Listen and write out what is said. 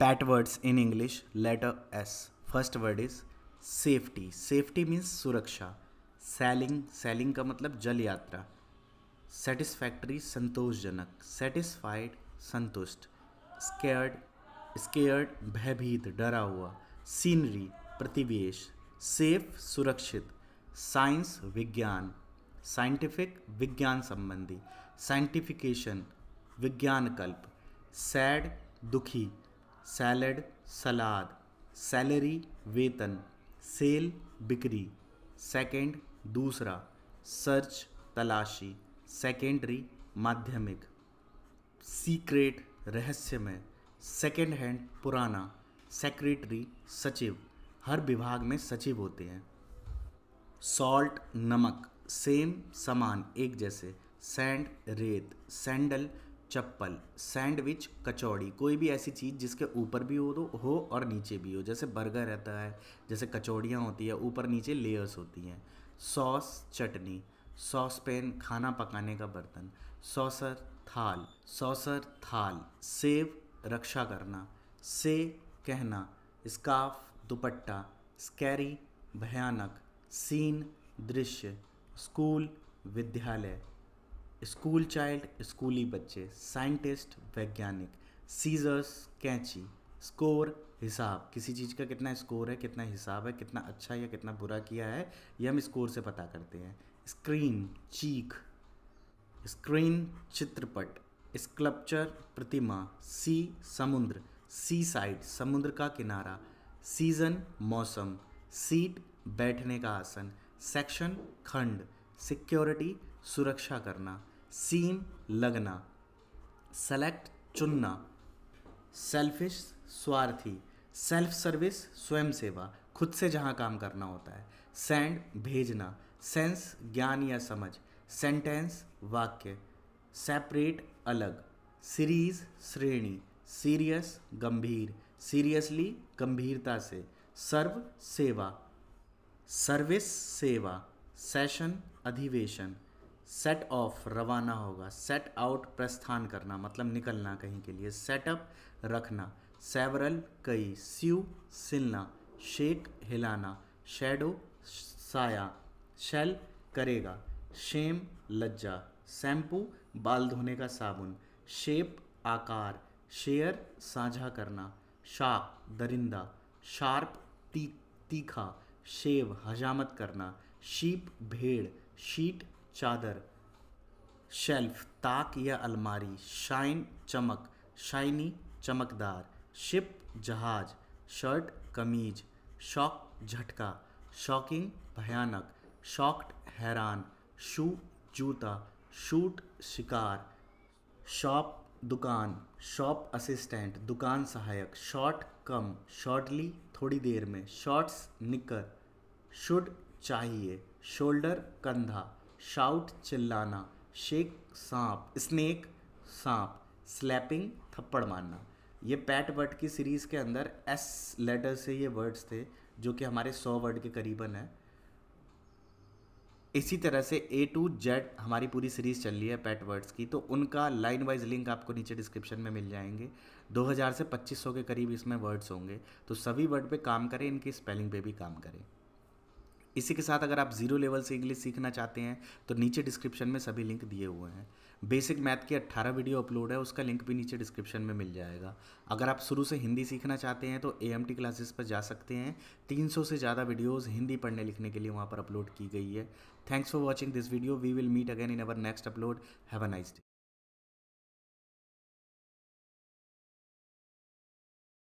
PAT words in English letter S first word is safety safety means सुरक्षा sailing sailing का मतलब जल यात्रा सेटिस्फैक्ट्री संतोषजनक सेटिस्फाइड संतुष्ट स्केयर्ड स्केयर्ड भयभीत डरा हुआ सीनरी प्रतिवेश सेफ सुरक्षित साइंस विज्ञान साइंटिफिक विज्ञान संबंधी साइंटिफिकेशन विज्ञान कल्प सैड दुखी सैलड सलाद सैलरी वेतन सेल बिक्री सेकेंड दूसरा सर्च तलाशी सेकेंडरी माध्यमिक सीक्रेट रहस्यमय सेकेंड हैंड पुराना सेक्रेटरी सचिव हर विभाग में सचिव होते हैं सॉल्ट नमक सेम समान एक जैसे सैंड रेत सैंडल चप्पल सैंडविच कचौड़ी कोई भी ऐसी चीज़ जिसके ऊपर भी हो दो तो हो और नीचे भी हो जैसे बर्गर रहता है जैसे कचौड़ियाँ होती है ऊपर नीचे लेयर्स होती हैं सॉस चटनी सॉस पैन खाना पकाने का बर्तन सॉसर थाल सॉसर थाल सेव रक्षा करना से कहना स्काफ दुपट्टा स्कैरी भयानक सीन दृश्य स्कूल विद्यालय स्कूल चाइल्ड स्कूली बच्चे साइंटिस्ट वैज्ञानिक सीजर्स कैंची स्कोर हिसाब किसी चीज़ का कितना स्कोर है कितना हिसाब है कितना अच्छा या कितना बुरा किया है ये हम स्कोर से पता करते हैं स्क्रीन चीख स्क्रीन चित्रपट स्कल्पचर प्रतिमा सी समुद्र सी साइड समुद्र का किनारा सीजन मौसम सीट बैठने का आसन सेक्शन खंड सिक्योरिटी सुरक्षा करना सीम लगना सेलेक्ट चुनना सेल्फिश स्वार्थी सेल्फ सर्विस स्वयं सेवा खुद से जहाँ काम करना होता है सेंड भेजना सेंस ज्ञान या समझ सेंटेंस वाक्य सेपरेट अलग सीरीज श्रेणी सीरियस गंभीर सीरियसली गंभीरता से सर्व सेवा सर्विस सेवा सेशन अधिवेशन सेट ऑफ रवाना होगा सेट आउट प्रस्थान करना मतलब निकलना कहीं के लिए सेटअप रखना सेवरल कई स्यू सिलना शेक हिलाना शेडो साया शेल करेगा शेम लज्जा शैम्पू बाल धोने का साबुन शेप आकार शेयर साझा करना शार्प दरिंदा शार्प ती, तीखा शेव हजामत करना शीप भेड़ शीट चादर शेल्फ ताक या अलमारी शाइन चमक शाइनी चमकदार शिप जहाज शर्ट कमीज शॉक झटका शॉकिंग भयानक शॉक्ड हैरान शू जूता शूट शिकार शॉप दुकान शॉप असिस्टेंट दुकान सहायक शॉर्ट कम शॉर्टली थोड़ी देर में शॉर्ट्स निकर शुड चाहिए शोल्डर कंधा शाउट चिल्लाना शेक सांप स्नेक सांप स्लैपिंग थप्पड़ मारना ये पैट वर्ड की सीरीज़ के अंदर एस लेटर से ये वर्ड्स थे जो कि हमारे सौ वर्ड के करीबन है इसी तरह से ए टू जेड हमारी पूरी सीरीज़ चल रही है पैट वर्ड्स की तो उनका लाइन वाइज लिंक आपको नीचे डिस्क्रिप्शन में मिल जाएंगे 2000 से 2500 के करीब इसमें वर्ड्स होंगे तो सभी वर्ड पे काम करें इनकी स्पेलिंग पे भी काम करें इसी के साथ अगर आप ज़ीरो लेवल से इंग्लिश सीखना चाहते हैं तो नीचे डिस्क्रिप्शन में सभी लिंक दिए हुए हैं बेसिक मैथ की 18 वीडियो अपलोड है उसका लिंक भी नीचे डिस्क्रिप्शन में मिल जाएगा अगर आप शुरू से हिंदी सीखना चाहते हैं तो ए एम टी क्लासेस पर जा सकते हैं 300 से ज़्यादा वीडियोज़ हिंदी पढ़ने लिखने के लिए वहाँ पर अपलोड की गई है thanks for watching this video we will meet again in our next upload have a nice day